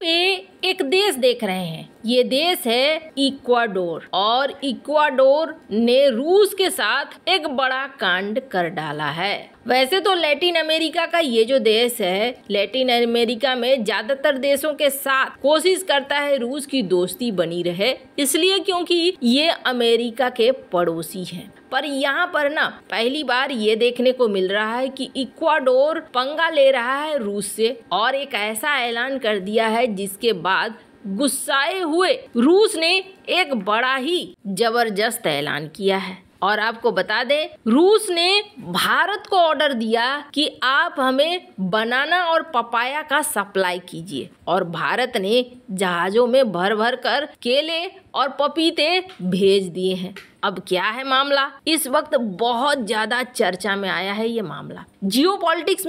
喂。एक देश देख रहे हैं ये देश है इक्वाडोर और इक्वाडोर ने रूस के साथ एक बड़ा कांड कर डाला है वैसे तो लैटिन अमेरिका का ये जो देश है लैटिन अमेरिका में ज्यादातर देशों के साथ कोशिश करता है रूस की दोस्ती बनी रहे इसलिए क्योंकि ये अमेरिका के पड़ोसी हैं पर यहाँ पर ना पहली बार ये देखने को मिल रहा है कि इक्वाडोर पंगा ले रहा है रूस से और एक ऐसा ऐलान कर दिया है जिसके बाद गुस्साए हुए रूस ने एक बड़ा ही जबरदस्त ऐलान किया है और आपको बता दें रूस ने भारत को ऑर्डर दिया कि आप हमें बनाना और पपाया का सप्लाई कीजिए और भारत ने जहाज़ों में भर भर कर केले और पपीते भेज दिए हैं अब क्या है मामला इस वक्त बहुत ज्यादा चर्चा में आया है ये मामला जियो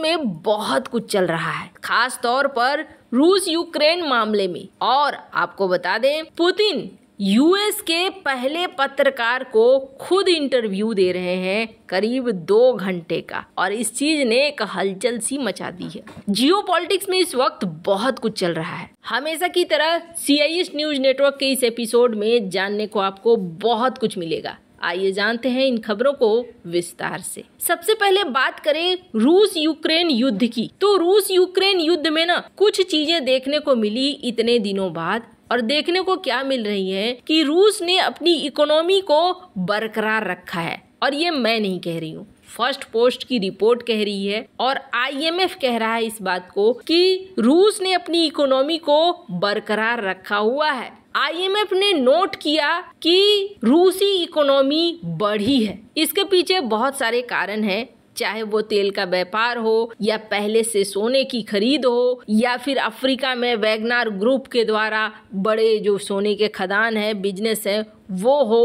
में बहुत कुछ चल रहा है खास तौर पर रूस यूक्रेन मामले में और आपको बता दें पुतिन यूएस के पहले पत्रकार को खुद इंटरव्यू दे रहे हैं करीब दो घंटे का और इस चीज ने एक हलचल सी मचा दी है जियो में इस वक्त बहुत कुछ चल रहा है हमेशा की तरह सी न्यूज नेटवर्क के इस एपिसोड में जानने को आपको बहुत कुछ मिलेगा आइए जानते हैं इन खबरों को विस्तार से सबसे पहले बात करें रूस यूक्रेन युद्ध की तो रूस यूक्रेन युद्ध में ना कुछ चीजें देखने को मिली इतने दिनों बाद और देखने को क्या मिल रही है कि रूस ने अपनी इकोनॉमी को बरकरार रखा है और ये मैं नहीं कह रही हूँ फर्स्ट पोस्ट की रिपोर्ट कह रही है और आईएमएफ कह रहा है इस बात को कि रूस ने अपनी इकोनॉमी को बरकरार रखा हुआ है आईएमएफ ने नोट किया कि रूसी इकोनॉमी बढ़ी है इसके पीछे बहुत सारे कारण हैं चाहे वो तेल का व्यापार हो या पहले से सोने की खरीद हो या फिर अफ्रीका में वैगनार ग्रुप के द्वारा बड़े जो सोने के खदान हैं बिजनेस हैं वो हो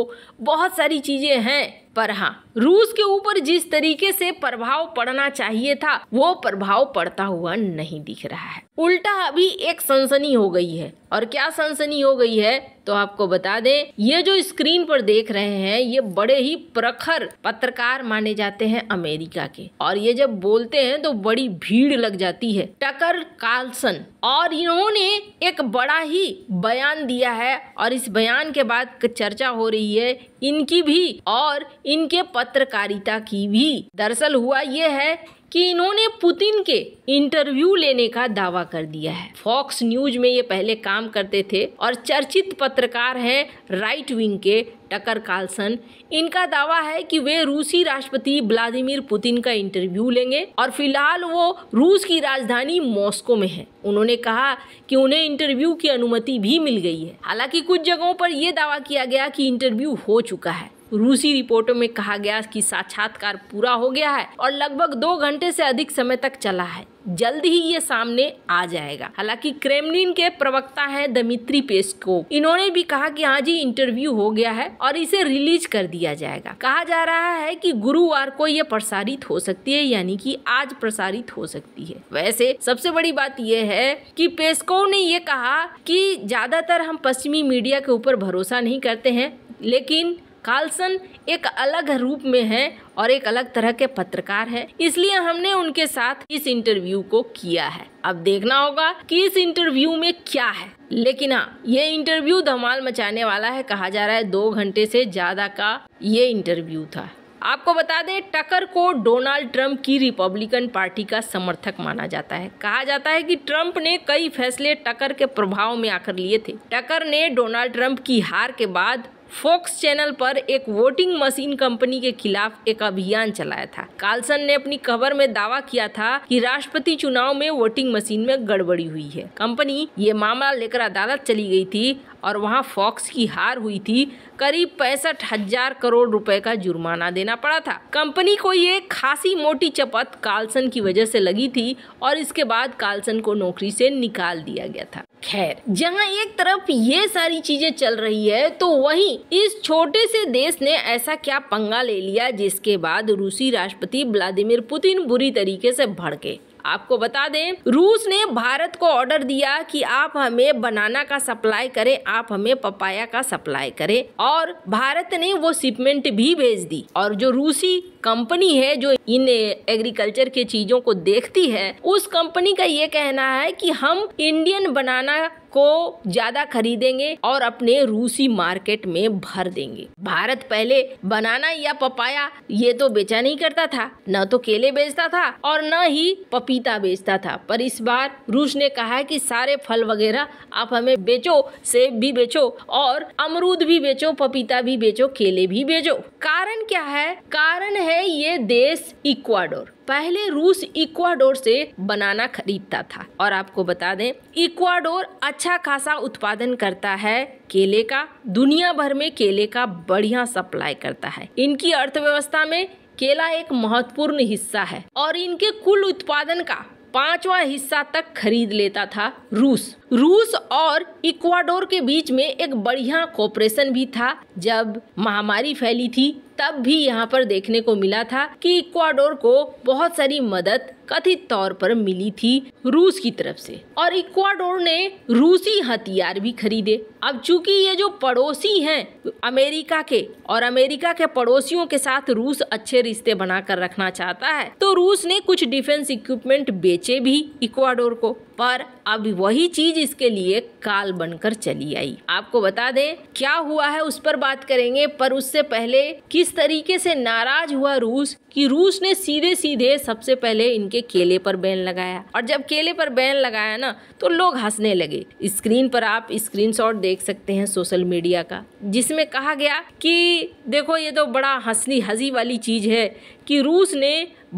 बहुत सारी चीज़ें हैं पर हाँ रूस के ऊपर जिस तरीके से प्रभाव पड़ना चाहिए था वो प्रभाव पड़ता हुआ नहीं दिख रहा है उल्टा अभी एक सनसनी हो गई है और क्या सनसनी हो गई है तो आपको बता दें ये जो स्क्रीन पर देख रहे हैं ये बड़े ही प्रखर पत्रकार माने जाते हैं अमेरिका के और ये जब बोलते हैं तो बड़ी भीड़ लग जाती है टकर कार्लसन और इन्होंने एक बड़ा ही बयान दिया है और इस बयान के बाद चर्चा हो रही है इनकी भी और इनके पत्रकारिता की भी दरअसल हुआ यह है कि इन्होंने पुतिन के इंटरव्यू लेने का दावा कर दिया है फॉक्स न्यूज में ये पहले काम करते थे और चर्चित पत्रकार हैं राइट विंग के टकर कार्लसन इनका दावा है कि वे रूसी राष्ट्रपति व्लादिमीर पुतिन का इंटरव्यू लेंगे और फिलहाल वो रूस की राजधानी मॉस्को में है उन्होंने कहा कि उन्हें इंटरव्यू की अनुमति भी मिल गई है हालांकि कुछ जगहों पर यह दावा किया गया कि इंटरव्यू हो चुका है रूसी रिपोर्टों में कहा गया कि साक्षात्कार पूरा हो गया है और लगभग दो घंटे से अधिक समय तक चला है जल्द ही ये सामने आ जाएगा हालांकि क्रेमलिन के प्रवक्ता हैं दमित्री पेस्को इन्होंने भी कहा कि हाँ जी इंटरव्यू हो गया है और इसे रिलीज कर दिया जाएगा कहा जा रहा है कि गुरुवार को यह प्रसारित हो सकती है यानी कि आज प्रसारित हो सकती है वैसे सबसे बड़ी बात यह है कि पेस्को ने यह कहा कि ज्यादातर हम पश्चिमी मीडिया के ऊपर भरोसा नहीं करते हैं लेकिन कार्लसन एक अलग रूप में है और एक अलग तरह के पत्रकार है इसलिए हमने उनके साथ इस इंटरव्यू को किया है अब देखना होगा कि इस इंटरव्यू में क्या है लेकिन हाँ ये इंटरव्यू धमाल मचाने वाला है कहा जा रहा है दो घंटे से ज्यादा का ये इंटरव्यू था आपको बता दें टकर को डोनाल्ड ट्रंप की रिपब्लिकन पार्टी का समर्थक माना जाता है कहा जाता है कि ट्रंप ने कई फैसले टकर के प्रभाव में आकर लिए थे टकर ने डोनाल्ड ट्रंप की हार के बाद फॉक्स चैनल पर एक वोटिंग मशीन कंपनी के खिलाफ एक अभियान चलाया था कार्लसन ने अपनी खबर में दावा किया था कि राष्ट्रपति चुनाव में वोटिंग मशीन में गड़बड़ी हुई है कंपनी ये मामला लेकर अदालत चली गई थी और वहाँ फॉक्स की हार हुई थी करीब पैंसठ हजार करोड़ रुपए का जुर्माना देना पड़ा था कंपनी को ये खासी मोटी चपत कार्लसन की वजह से लगी थी और इसके बाद कार्लसन को नौकरी से निकाल दिया गया था खैर जहाँ एक तरफ ये सारी चीजें चल रही है तो वहीं इस छोटे से देश ने ऐसा क्या पंगा ले लिया जिसके बाद रूसी राष्ट्रपति व्लादिमिर पुतिन बुरी तरीके से भड़के आपको बता दें रूस ने भारत को ऑर्डर दिया कि आप हमें बनाना का सप्लाई करें आप हमें पपाया का सप्लाई करें और भारत ने वो शिपमेंट भी भेज दी और जो रूसी कंपनी है जो इन एग्रीकल्चर के चीजों को देखती है उस कंपनी का ये कहना है कि हम इंडियन बनाना को ज्यादा खरीदेंगे और अपने रूसी मार्केट में भर देंगे भारत पहले बनाना या पपाया ये तो बेचा नहीं करता था न तो केले बेचता था और न ही पपीता बेचता था पर इस बार रूस ने कहा है कि सारे फल वगैरह आप हमें बेचो सेब भी बेचो और अमरूद भी बेचो पपीता भी बेचो केले भी बेचो कारण क्या है कारण है ये देश इक्वाडोर पहले रूस इक्वाडोर से बनाना खरीदता था और आपको बता दें इक्वाडोर अच्छा खासा उत्पादन करता है केले का दुनिया भर में केले का बढ़िया सप्लाई करता है इनकी अर्थव्यवस्था में केला एक महत्वपूर्ण हिस्सा है और इनके कुल उत्पादन का पांचवा हिस्सा तक खरीद लेता था रूस रूस और इक्वाडोर के बीच में एक बढ़िया कोऑपरेशन भी था जब महामारी फैली थी तब भी यहाँ पर देखने को मिला था कि इक्वाडोर को बहुत सारी मदद कथित तौर पर मिली थी रूस की तरफ से और इक्वाडोर ने रूसी हथियार भी खरीदे अब चूंकि ये जो पड़ोसी हैं अमेरिका के और अमेरिका के पड़ोसियों के साथ रूस अच्छे रिश्ते बनाकर रखना चाहता है तो रूस ने कुछ डिफेंस इक्विपमेंट बेचे भी इक्वाडोर को पर अब वही चीज इसके लिए काल बनकर चली आई आपको बता दें क्या हुआ है उस पर बात करेंगे पर उससे पहले किस तरीके से नाराज हुआ रूस कि रूस ने सीधे सीधे सबसे पहले इनके केले पर बैन लगाया और जब केले पर बैन लगाया ना तो लोग हंसने लगे स्क्रीन पर आप स्क्रीनशॉट देख सकते हैं सोशल मीडिया का जिसमें कहा गया कि देखो ये तो बड़ा हंसली हंसी वाली चीज़ है कि रूस ने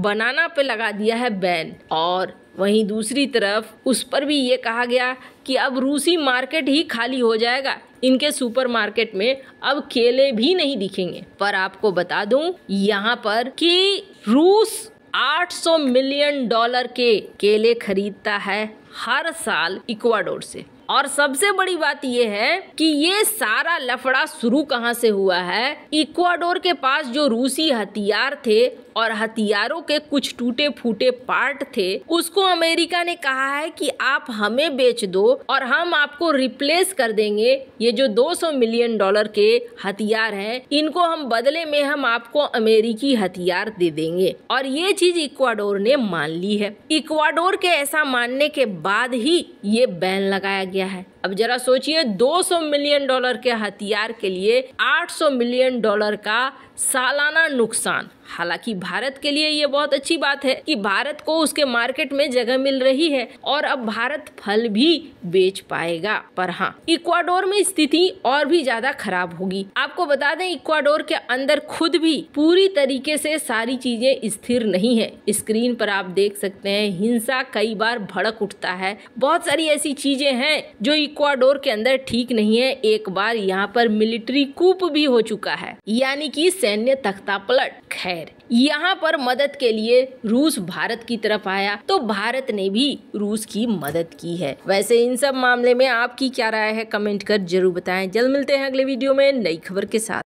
बनाना पे लगा दिया है बैन और वहीं दूसरी तरफ उस पर भी ये कहा गया कि अब रूसी मार्केट ही खाली हो जाएगा इनके सुपरमार्केट में अब केले भी नहीं दिखेंगे पर आपको बता दूं यहाँ पर कि रूस 800 मिलियन डॉलर के केले खरीदता है हर साल इक्वाडोर से और सबसे बड़ी बात यह है कि ये सारा लफड़ा शुरू कहाँ से हुआ है इक्वाडोर के पास जो रूसी हथियार थे और हथियारों के कुछ टूटे फूटे पार्ट थे उसको अमेरिका ने कहा है कि आप हमें बेच दो और हम आपको रिप्लेस कर देंगे ये जो 200 मिलियन डॉलर के हथियार हैं इनको हम बदले में हम आपको अमेरिकी हथियार दे देंगे और ये चीज इक्वाडोर ने मान ली है इक्वाडोर के ऐसा मानने के बाद ही ये बैन लगाया गया kebahagiaan. अब जरा सोचिए 200 मिलियन डॉलर के हथियार के लिए 800 मिलियन डॉलर का सालाना नुकसान हालांकि भारत के लिए ये बहुत अच्छी बात है कि भारत को उसके मार्केट में जगह मिल रही है और अब भारत फल भी बेच पाएगा पर हाँ इक्वाडोर में स्थिति और भी ज्यादा खराब होगी आपको बता दें इक्वाडोर के अंदर खुद भी पूरी तरीके से सारी चीजें स्थिर नहीं है स्क्रीन पर आप देख सकते हैं हिंसा कई बार भड़क उठता है बहुत सारी ऐसी चीजें हैं जो इक्वाडोर के अंदर ठीक नहीं है एक बार यहाँ पर मिलिट्री कूप भी हो चुका है यानी कि सैन्य तख्ता पलट खैर यहाँ पर मदद के लिए रूस भारत की तरफ आया तो भारत ने भी रूस की मदद की है वैसे इन सब मामले में आपकी क्या राय है कमेंट कर जरूर बताएं जल्द मिलते हैं अगले वीडियो में नई खबर के साथ